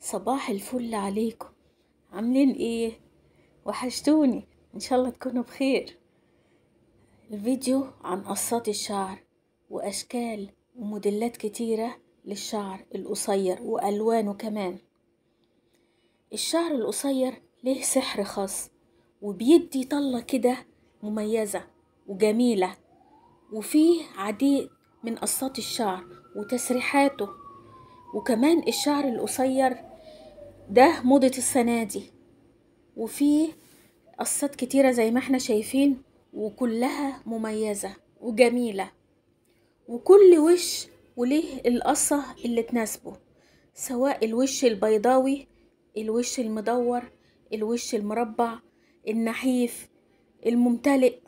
صباح الفل عليكم عاملين ايه وحشتوني ان شاء الله تكونوا بخير الفيديو عن قصات الشعر واشكال وموديلات كتيرة للشعر القصير والوانه كمان الشعر القصير ليه سحر خاص وبيدي طلة كده مميزة وجميلة وفيه عديد من قصات الشعر وتسريحاته وكمان الشعر القصير ده موضة السنة دي وفيه قصات كتيرة زي ما احنا شايفين وكلها مميزة وجميلة وكل وش وليه القصة اللي تناسبه سواء الوش البيضاوي الوش المدور الوش المربع النحيف الممتلئ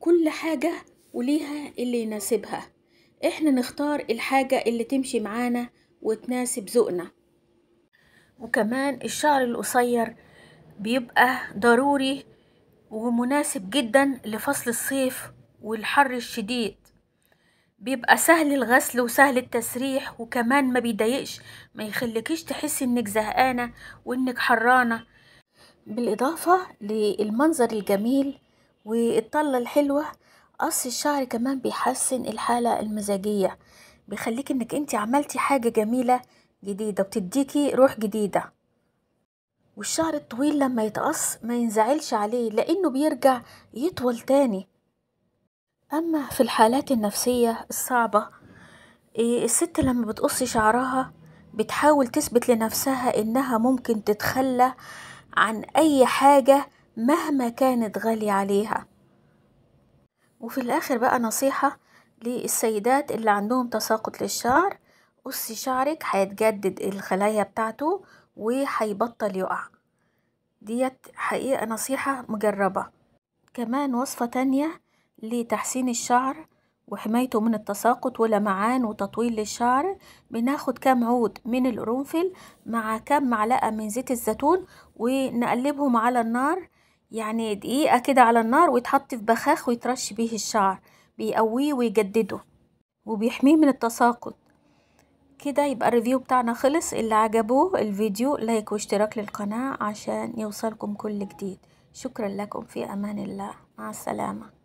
كل حاجة وليها اللي يناسبها احنا نختار الحاجة اللي تمشي معانا وتناسب ذوقنا وكمان الشعر القصير بيبقى ضروري ومناسب جدا لفصل الصيف والحر الشديد بيبقى سهل الغسل وسهل التسريح وكمان ما بيضايقش ما يخليكيش تحسي انك زهقانه وانك حرانه بالاضافه للمنظر الجميل والطله الحلوه قص الشعر كمان بيحسن الحالة المزاجية بيخليك انك انت عملتي حاجة جميلة جديدة بتديكي روح جديدة والشعر الطويل لما يتقص ما ينزعلش عليه لانه بيرجع يطول تاني اما في الحالات النفسية الصعبة إيه، الست لما بتقص شعرها بتحاول تثبت لنفسها انها ممكن تتخلى عن اي حاجة مهما كانت غالية عليها وفي الآخر بقى نصيحة للسيدات اللي عندهم تساقط للشعر قصي شعرك هيتجدد الخلايا بتاعته وهيبطل يقع ديت حقيقة نصيحة مجربة كمان وصفة تانية لتحسين الشعر وحمايته من التساقط ولمعان وتطويل للشعر بناخد كام عود من القرنفل مع كام معلقة من زيت الزيتون ونقلبهم على النار يعني دقيقة كده على النار ويتحط في بخاخ ويترش بيه الشعر بيقويه ويجدده وبيحميه من التساقط كده يبقى الريفيو بتاعنا خلص اللي عجبوه الفيديو لايك واشتراك للقناة عشان يوصلكم كل جديد شكرا لكم في أمان الله مع السلامة